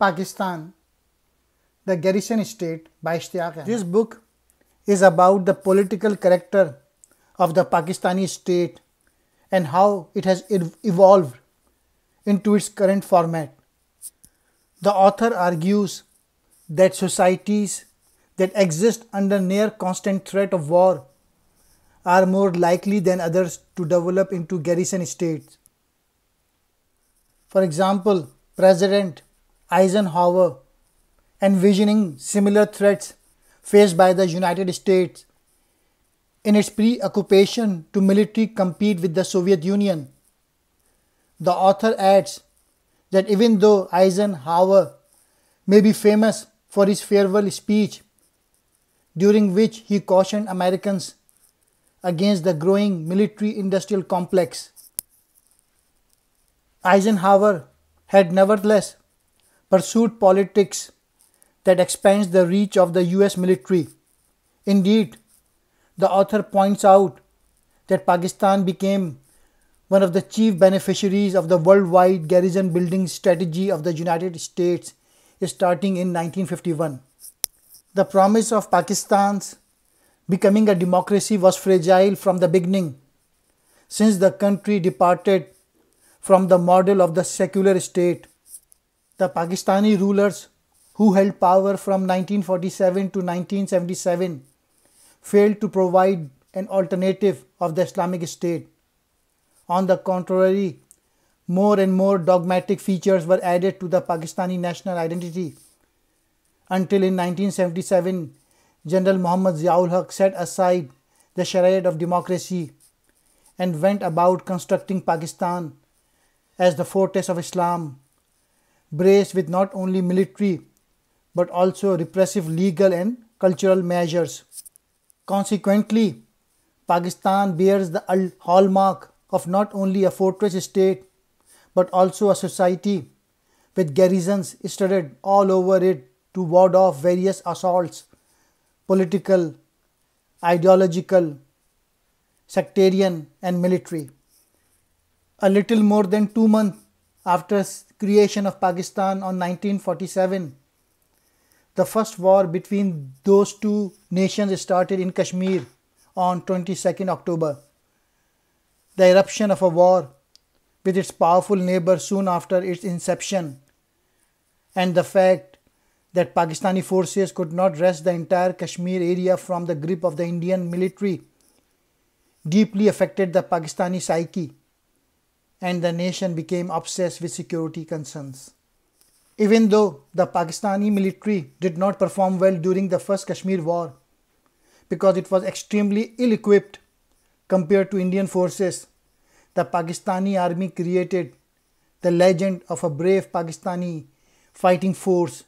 Pakistan, The Garrison State by Ishtiyaq This book is about the political character of the Pakistani state and how it has evolved into its current format. The author argues that societies that exist under near constant threat of war are more likely than others to develop into garrison states. For example, president Eisenhower, envisioning similar threats faced by the United States in its pre occupation to military compete with the Soviet Union. The author adds that even though Eisenhower may be famous for his farewell speech, during which he cautioned Americans against the growing military industrial complex, Eisenhower had nevertheless pursued politics that expands the reach of the US military. Indeed, the author points out that Pakistan became one of the chief beneficiaries of the worldwide garrison building strategy of the United States starting in 1951. The promise of Pakistan's becoming a democracy was fragile from the beginning, since the country departed from the model of the secular state the Pakistani rulers who held power from 1947 to 1977 failed to provide an alternative of the Islamic State. On the contrary, more and more dogmatic features were added to the Pakistani national identity until in 1977 General Muhammad Ziaul Haq set aside the charade of democracy and went about constructing Pakistan as the fortress of Islam braced with not only military but also repressive legal and cultural measures. Consequently, Pakistan bears the hallmark of not only a fortress state but also a society with garrisons studded all over it to ward off various assaults, political, ideological, sectarian, and military. A little more than two months after creation of Pakistan on 1947. The first war between those two nations started in Kashmir on 22nd October. The eruption of a war with its powerful neighbor soon after its inception and the fact that Pakistani forces could not wrest the entire Kashmir area from the grip of the Indian military deeply affected the Pakistani psyche and the nation became obsessed with security concerns. Even though the Pakistani military did not perform well during the first Kashmir war because it was extremely ill equipped compared to Indian forces, the Pakistani army created the legend of a brave Pakistani fighting force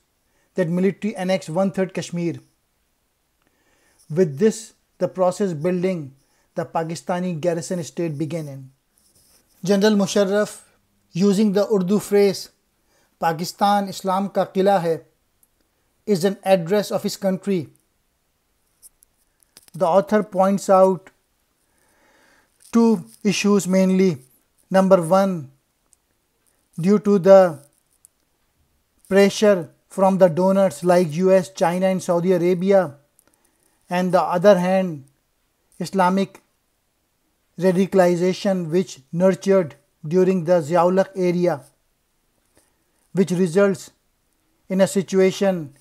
that military annexed one third Kashmir. With this, the process building the Pakistani garrison state began. General Musharraf, using the Urdu phrase "Pakistan Islam ka Qila hai," is an address of his country. the author points out two issues mainly. Number one, due to the pressure from the donors like US, China, and Saudi Arabia, and the other hand, Islamic radicalization which nurtured during the Ziaulak area, which results in a situation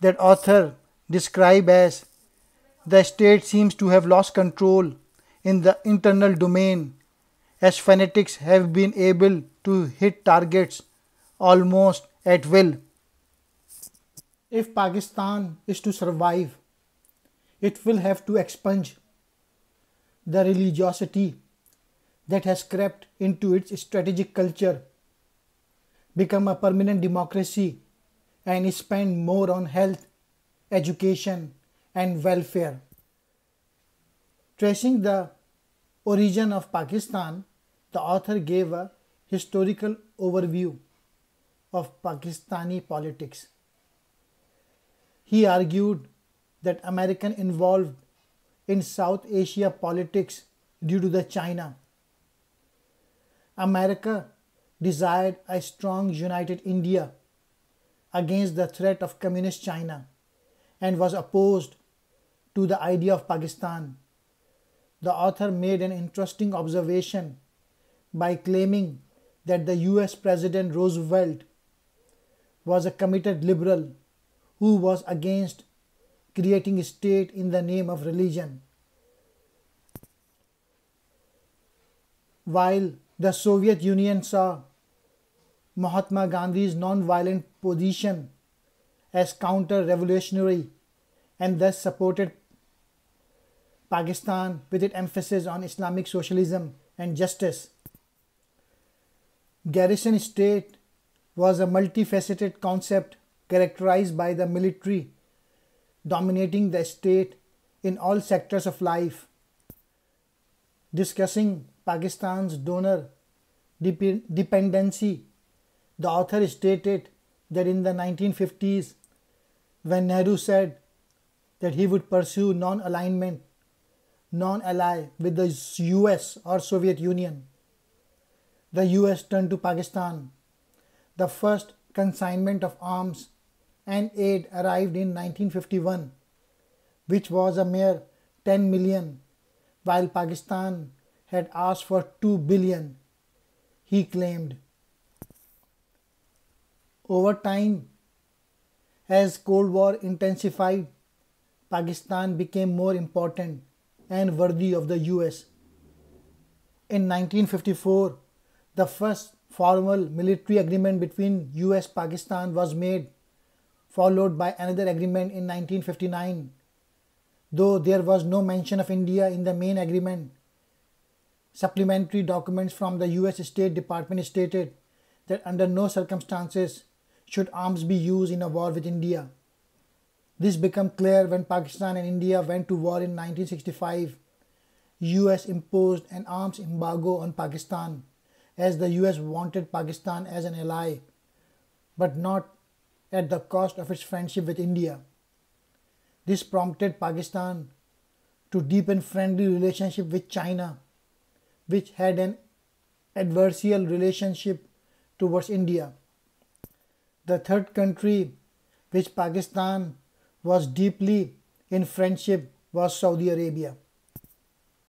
that author describe as the state seems to have lost control in the internal domain as fanatics have been able to hit targets almost at will. If Pakistan is to survive, it will have to expunge the religiosity that has crept into its strategic culture, become a permanent democracy, and spend more on health, education, and welfare. Tracing the origin of Pakistan, the author gave a historical overview of Pakistani politics. He argued that American involved in South Asia politics due to the China. America desired a strong united India against the threat of communist China and was opposed to the idea of Pakistan. The author made an interesting observation by claiming that the US President Roosevelt was a committed liberal who was against creating a state in the name of religion. While the Soviet Union saw Mahatma Gandhi's non-violent position as counter-revolutionary and thus supported Pakistan with its emphasis on Islamic socialism and justice. Garrison state was a multifaceted concept characterized by the military dominating the state in all sectors of life. Discussing Pakistan's donor dep- dependency, the author stated that in the 1950s, when Nehru said that he would pursue non alignment, non ally with the US or Soviet Union, the US turned to Pakistan, the first consignment of arms and aid arrived in 1951, which was a mere 10 million, while Pakistan had asked for 2 billion, he claimed. Over time, as Cold War intensified, Pakistan became more important and worthy of the US. In 1954, the first formal military agreement between US Pakistan was made followed by another agreement in 1959, though there was no mention of India in the main agreement. Supplementary documents from the US State Department stated that under no circumstances should arms be used in a war with India. This became clear when Pakistan and India went to war in 1965. US imposed an arms embargo on Pakistan as the US wanted Pakistan as an ally, but not at the cost of its friendship with India. This prompted Pakistan to deepen friendly relationship with China, which had an adversarial relationship towards India. The third country which Pakistan was deeply in friendship was Saudi Arabia.